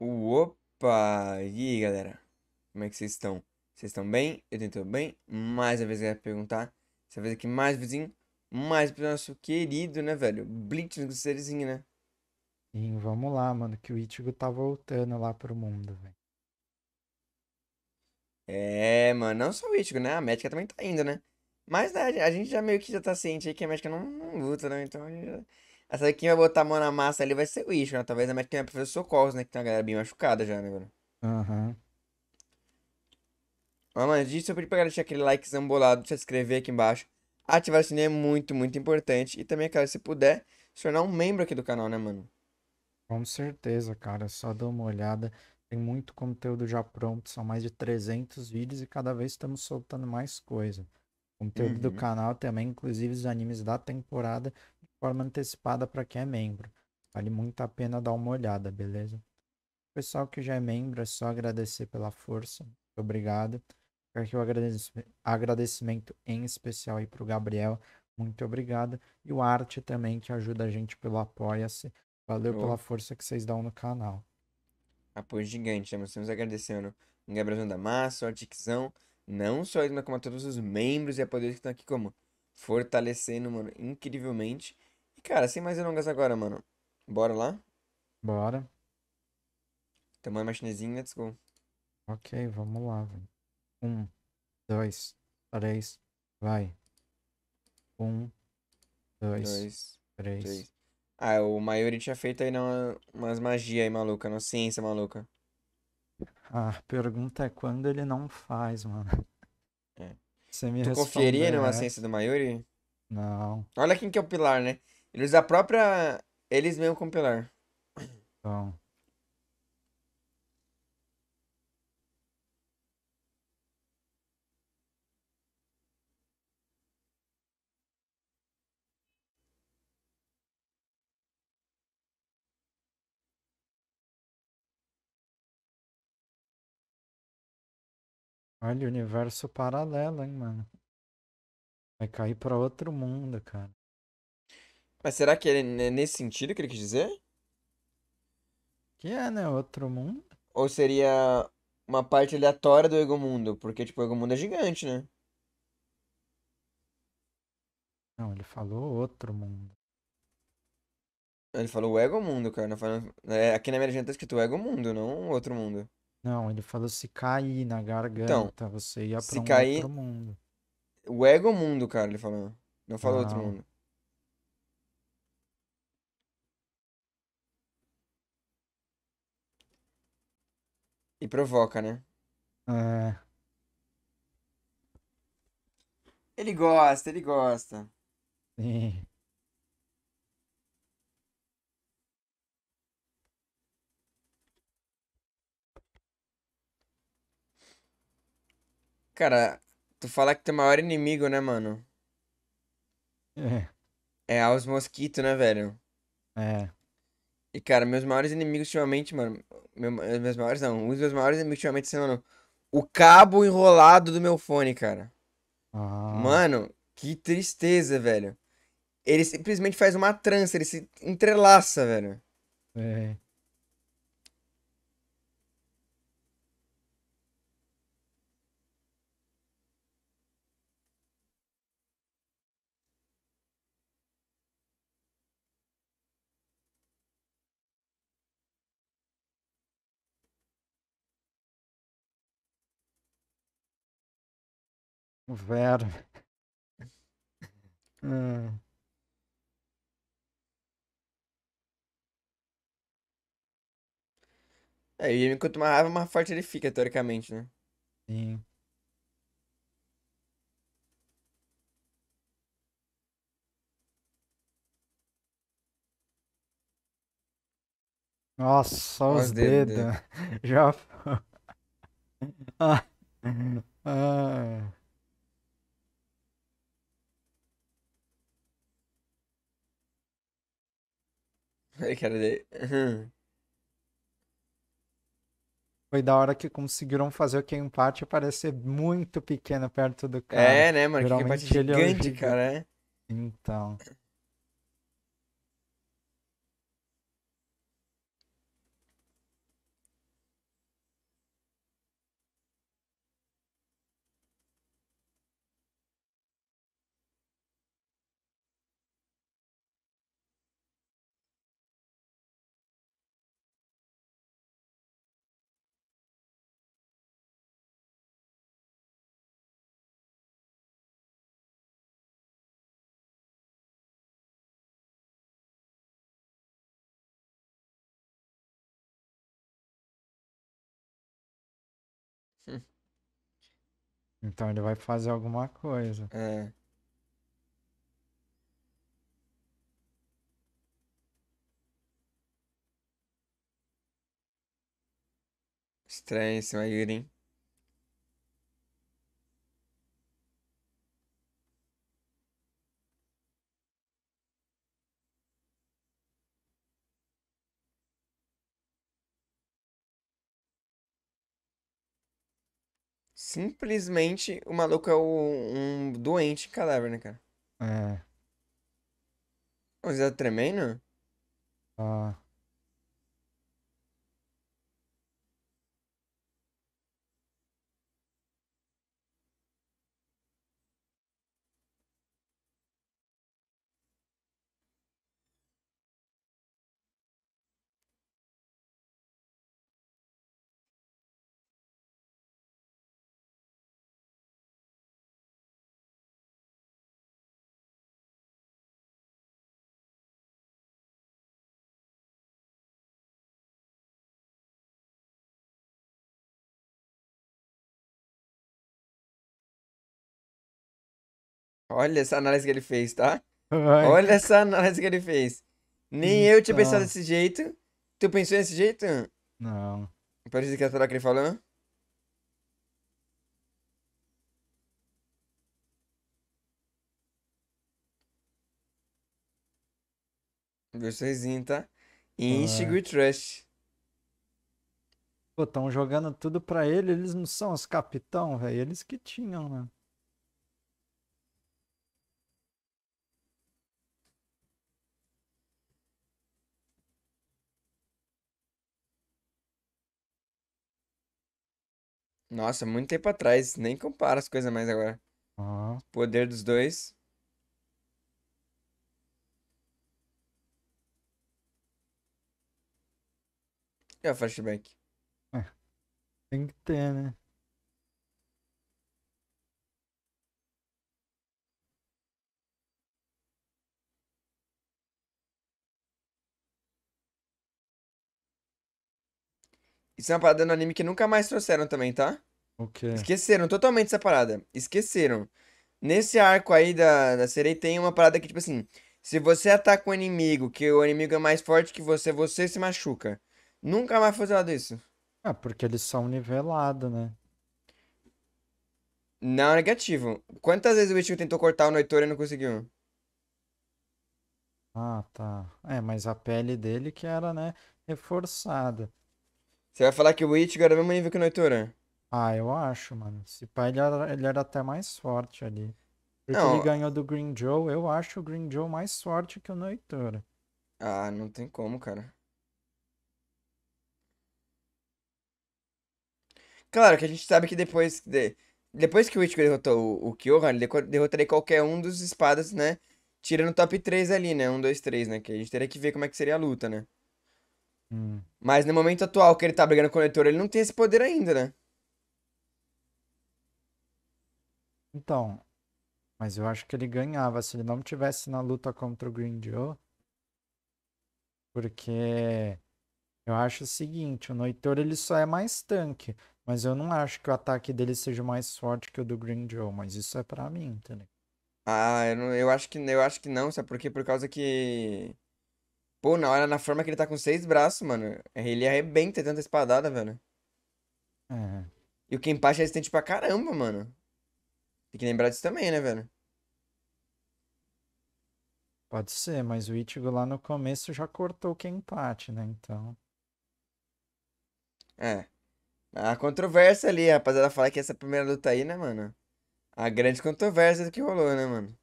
Opa! E aí, galera? Como é que vocês estão? Vocês estão bem? Eu tento bem? Mais uma vez eu ia perguntar. Essa vez aqui mais vizinho, mais pro nosso querido, né, velho? Blitz do serezinho, né? Sim, vamos lá, mano, que o Ichigo tá voltando lá pro mundo, velho. É, mano, não só o Ichigo, né? A médica também tá indo, né? Mas né, a gente já meio que já tá ciente aí que a médica não, não luta, né? Então a gente já essa daqui vai botar a mão na massa ali vai ser o Ish, né? Talvez até tenha o professor Corros, né? Que tem uma galera bem machucada já, né, mano? Aham. Uhum. Mas, mano, disso eu pedi pra deixar aquele like zambolado, se inscrever aqui embaixo. Ativar o sininho é muito, muito importante. E também, cara, se puder, se tornar um membro aqui do canal, né, mano? Com certeza, cara. É só dá uma olhada. Tem muito conteúdo já pronto. São mais de 300 vídeos e cada vez estamos soltando mais coisa. O conteúdo uhum. do canal também, inclusive os animes da temporada, forma antecipada para quem é membro. Vale muito a pena dar uma olhada, beleza? Pessoal que já é membro, é só agradecer pela força. obrigado. aqui o agradecimento em especial aí para o Gabriel. Muito obrigado. E o Arte também, que ajuda a gente pelo Apoia-se. Valeu oh. pela força que vocês dão no canal. Apoio gigante, né? nós estamos agradecendo o Gabriel da Massa, o Artixão, não só ele, mas como a todos os membros e apoiadores que estão aqui como fortalecendo, mano, incrivelmente. Cara, sem mais delongas agora, mano. Bora lá? Bora. Tamanho chinesinho, let's go. Ok, vamos lá. Um, dois, três, vai. Um, dois, dois três. três. Ah, o Mayuri tinha feito aí umas magias aí maluca, uma ciência maluca. Ah, a pergunta é quando ele não faz, mano. É. Você me Tu confiaria numa ciência do Mayuri? Não. Olha quem que é o pilar, né? Eles a própria. Eles mesmo compilar. Então. Olha, universo paralelo, hein, mano. Vai cair pra outro mundo, cara. Mas será que ele é nesse sentido que ele quis dizer? Que é, né? Outro mundo. Ou seria uma parte aleatória do Egomundo? Porque, tipo, o Egomundo é gigante, né? Não, ele falou outro mundo. Ele falou o Egomundo, cara. Não falou, É, aqui na minha legenda tá escrito Egomundo, não outro mundo. Não, ele falou se cair na garganta, então, você ia pra se um cair... outro mundo. O Egomundo, cara, ele falou. Não falou outro mundo. E provoca, né? É. Ele gosta, ele gosta. Sim. Cara, tu fala que teu maior inimigo, né, mano? É. É aos mosquitos, né, velho? É. E, cara, meus maiores inimigos ultimamente, mano. Meu, meus maiores não. Um dos meus maiores inimigos ultimamente sendo o cabo enrolado do meu fone, cara. Ah. Mano, que tristeza, velho. Ele simplesmente faz uma trança, ele se entrelaça, velho. É. Verme. Hum. É, e quanto mais raiva, mais forte ele fica, teoricamente, né? Sim. Nossa, só os, os dedos. dedos. Já. ah. ah. A cara dele. Uhum. Foi da hora que conseguiram fazer o que empate aparecer muito pequeno perto do cara. É, né, mano? Que empate é gigante, é cara. É? Então. Então ele vai fazer alguma coisa. É. Estranho esse Mayuri, hein? Simplesmente o maluco é o, um doente cadáver, né, cara? É. Você tá é tremendo? Ah. Olha essa análise que ele fez, tá? Olha essa análise que ele fez. Nem eu tinha pensado então. desse jeito. Tu pensou desse jeito? Não. Parece que é será que ele falou? Gostosinho, tá? Instigo e Trash. Pô, estão jogando tudo pra ele, eles não são os capitão, velho. Eles que tinham, né? Nossa, muito tempo atrás. Nem compara as coisas mais agora. Uhum. Poder dos dois. É flashback. É. Tem que ter, né? Isso é uma parada no anime que nunca mais trouxeram também, tá? O Esqueceram totalmente essa parada. Esqueceram. Nesse arco aí da, da tem uma parada que, tipo assim, se você ataca um inimigo, que o inimigo é mais forte que você, você se machuca. Nunca mais foi usado isso. Ah, porque eles são nivelados, né? Não, é negativo. Quantas vezes o Ichigo tentou cortar o Noitor e não conseguiu? Ah, tá. É, mas a pele dele que era, né, reforçada. Você vai falar que o Ichigo era o mesmo nível que o Noitura? Ah, eu acho, mano. Se pai ele era, ele era até mais forte ali. Porque não. ele ganhou do Green Joe, eu acho o Green Joe mais forte que o Noitura. Ah, não tem como, cara. Claro que a gente sabe que depois de... depois que o Ichigo derrotou o, o Kyohan, ele derrotaria qualquer um dos espadas, né? Tirando o top 3 ali, né? 1, 2, 3, né? Que a gente teria que ver como é que seria a luta, né? Hum. Mas no momento atual que ele tá brigando com o leitor, ele não tem esse poder ainda, né? Então, mas eu acho que ele ganhava se ele não tivesse na luta contra o Green Joe. Porque eu acho o seguinte, o Noitor ele só é mais tanque, mas eu não acho que o ataque dele seja mais forte que o do Green Joe, mas isso é para mim, entendeu? Ah, eu, não, eu acho que eu acho que não, sabe por quê? Por causa que Pô, na hora, na forma que ele tá com seis braços, mano, ele arrebenta tanta espadada, velho. É. E o Kenpachi é resistente pra caramba, mano. Tem que lembrar disso também, né, velho? Pode ser, mas o Ichigo lá no começo já cortou o Kenpachi, né, então... É. A controvérsia ali, a rapaziada fala que essa é primeira luta aí, né, mano? A grande controvérsia do que rolou, né, mano?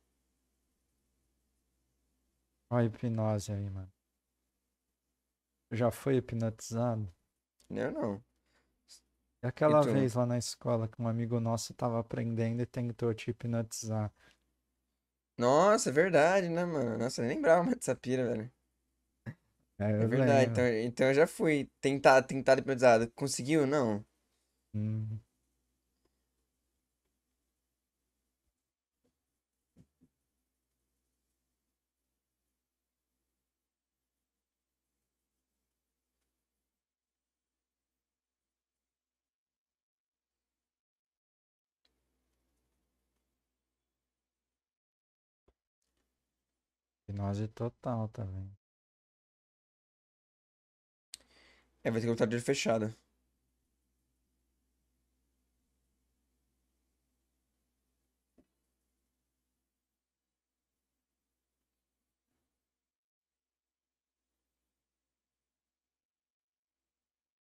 Olha a hipnose aí, mano. Já foi hipnotizado? Eu não. É aquela então vez lá na escola que um amigo nosso estava aprendendo e tentou te hipnotizar. Nossa, é verdade, né, mano? Nossa, eu nem lembrava mais dessa pira, velho. É, é verdade, então, então eu já fui tentar, tentar hipnotizado. Conseguiu? Não. Hum. Hipnose total também. É, vai ter que botar de fechada.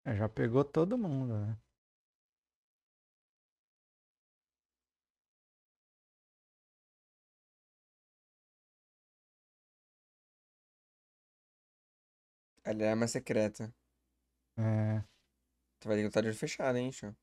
É, já pegou todo mundo, né? Ela é arma secreta. É. Tu vai ter que estar de fechada, hein, tio?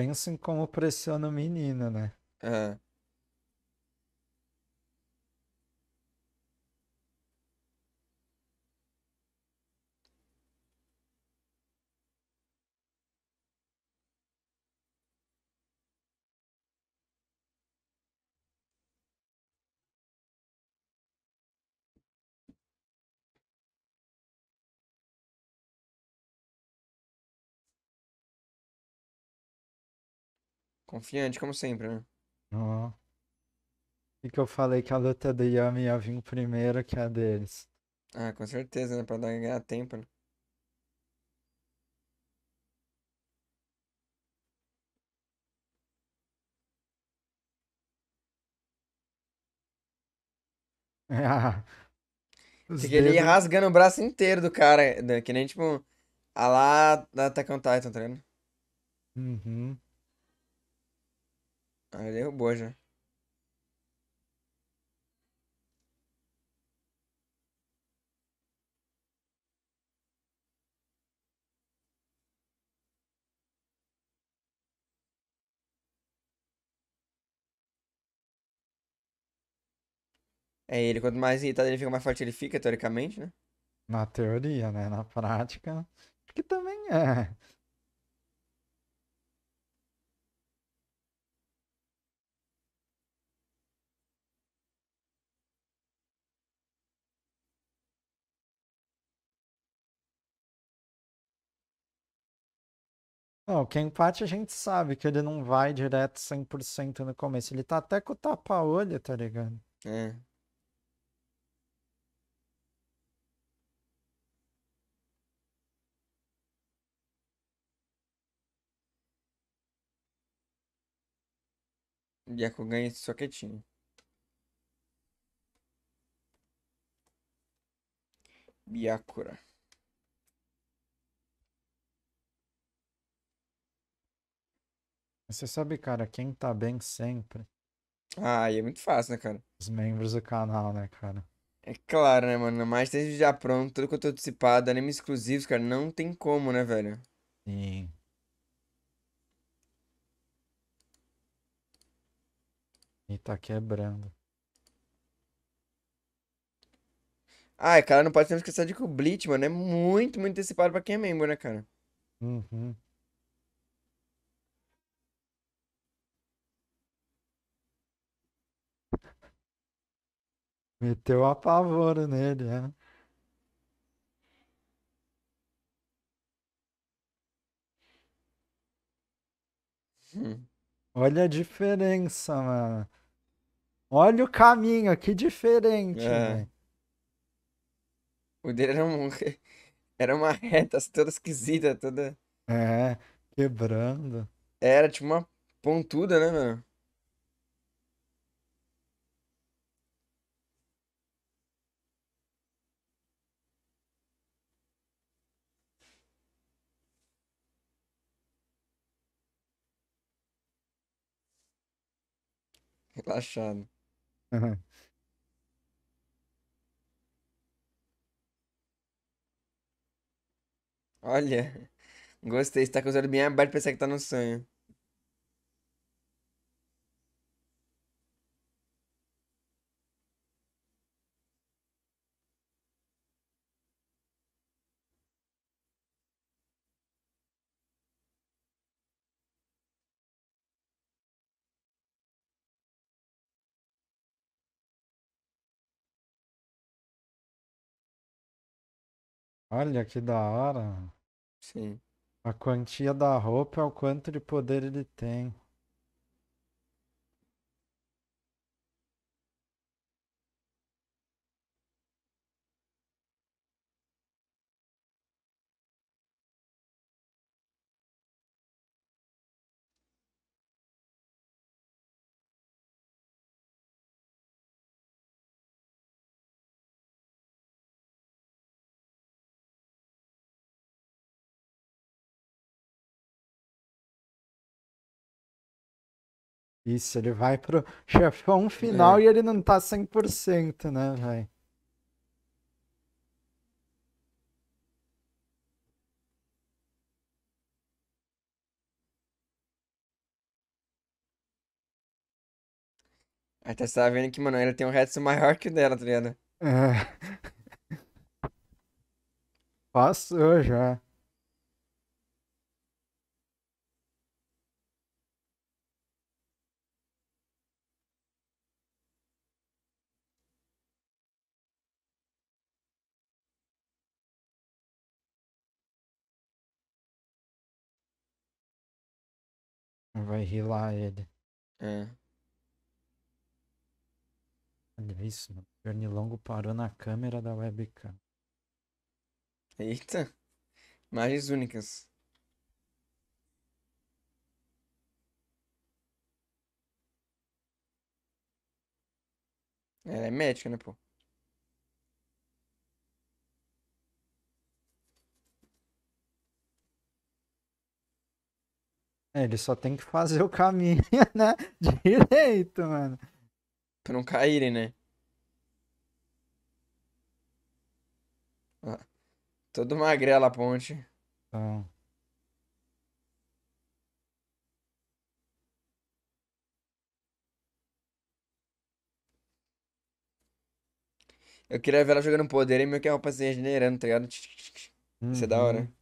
Pensem como pressiona o menino, né? É. Confiante, como sempre, né? Oh. E que eu falei que a luta do Yami ia vir primeiro que a deles. Ah, com certeza, né? Pra dar, ganhar tempo, né? Ah, Fiquei ali rasgando o braço inteiro do cara, né? que nem tipo, a lá da Tekken Titan, tá ligado? Uhum. Ah, derrubou é já. Né? É ele, quanto mais irritado ele fica, mais forte ele fica, teoricamente, né? Na teoria, né? Na prática, que também é. Não, o empate a gente sabe que ele não vai direto 100% no começo. Ele tá até com o tapa-olho, tá ligado? É. Diaco é ganha só quietinho. Biakura. Você sabe, cara, quem tá bem sempre? Ah, e é muito fácil, né, cara? Os membros do canal, né, cara? É claro, né, mano? Mas tem já pronto, é eu tô dissipado, anime exclusivos, cara, não tem como, né, velho? Sim. E tá quebrando. Ai, ah, cara, não pode esquecer de que o Bleach, mano, é muito, muito antecipado pra quem é membro, né, cara? Uhum. Meteu a pavora nele, né? Hum. Olha a diferença, mano. Olha o caminho, que diferente, é. O dele era, um, era uma reta assim, toda esquisita, toda. É, quebrando. Era tipo uma pontuda, né, mano? Relaxado. Uhum. Olha, gostei. Você tá com os olhos bem abertos, pensar que tá no sonho. Olha que da hora. Sim. A quantia da roupa é o quanto de poder ele tem. Isso, ele vai pro chefão final é. e ele não tá 100%, né, velho? Aí tá só tá vendo que, mano, ele tem um headset maior que o dela, tá ligado? É. Passou já. Vai rilar ele. É. Olha isso, mano. Pernilongo parou na câmera da webcam. Eita. Imagens únicas. Ela é médica, né, pô? É, ele só tem que fazer o caminho, né? Direito, mano. Pra não caírem, né? Ah, todo magrela a ponte. Então. Eu queria ver ela jogando poder e meio que a roupa se regenerando, tá ligado? Uhum. Isso é da uhum. hora.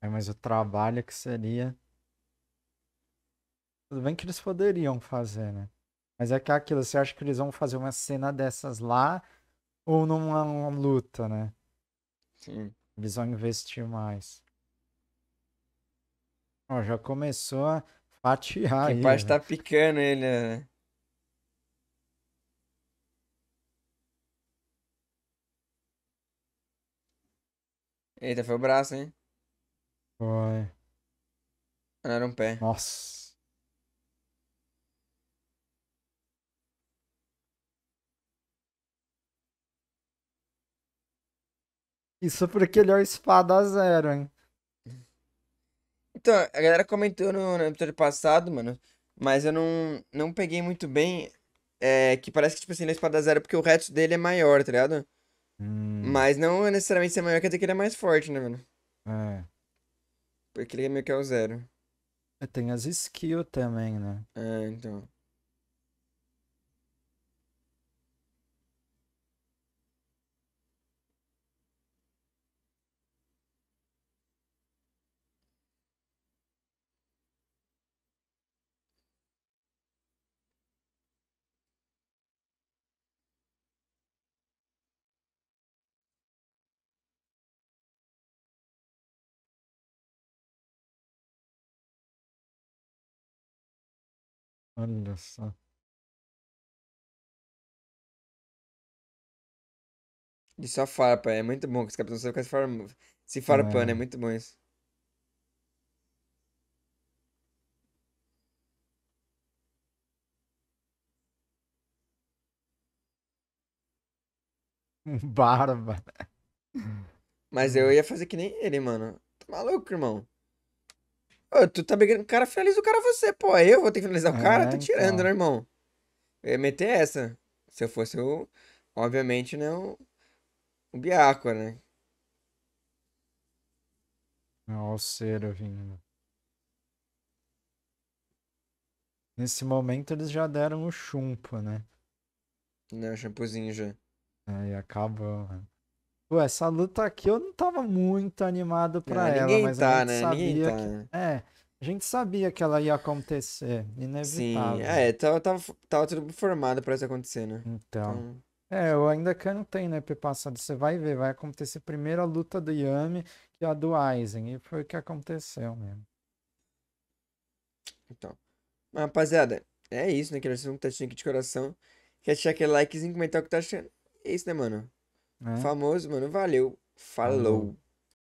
É, mas o trabalho que seria. Tudo bem que eles poderiam fazer, né? Mas é que é aquilo, você acha que eles vão fazer uma cena dessas lá ou numa luta, né? Sim. Eles vão investir mais. Ó, já começou a fatiar que aí. parte tá né? picando ele, né? Eita, foi o braço, hein? Foi. Não, era um pé. Nossa. Isso porque ele é o espada zero, hein? Então, a galera comentou no, no episódio passado, mano, mas eu não, não peguei muito bem. É, que parece que, tipo assim, ele é espada zero porque o resto dele é maior, tá ligado? Hum. Mas não necessariamente ser é maior quer dizer que ele é mais forte, né, mano? É. Porque ele é meio que é o zero. É, tem as skills também, né? É, então. Olha só. E só farpa, é muito bom que os capitães ficam se, far... se farpando, é. é muito bom isso. Barba. Mas eu ia fazer que nem ele, mano. Tá maluco, irmão? Ô, tu tá brigando com o cara, finaliza o cara você, pô. Eu vou ter que finalizar o é, cara, tá então. tirando, então. né, irmão? Eu ia meter essa. Se eu fosse o. Obviamente, né? O, o Biaco, né? Olha vindo. Nesse momento eles já deram o chumpo, né? Né, o shampoozinho já. Aí é, acabou, né? Pô, essa luta aqui eu não tava muito animado pra é, ela, mas tá, a gente né? sabia ninguém tá, que... Né? É, a gente sabia que ela ia acontecer, inevitável. Sim, é, tava, tava, tava tudo formado pra isso acontecer, né? Então... então é, eu ainda que não tenho, né, passado. Você vai ver, vai acontecer primeiro a luta do Yami e a do Aizen, e foi o que aconteceu mesmo. Então, mas, rapaziada, é isso, né, que nós testinho aqui de coração. Quer é deixar aquele likezinho, comentar o que tá achando. É isso, né, mano? É. Famoso, mano. Valeu. Falou. Uhum.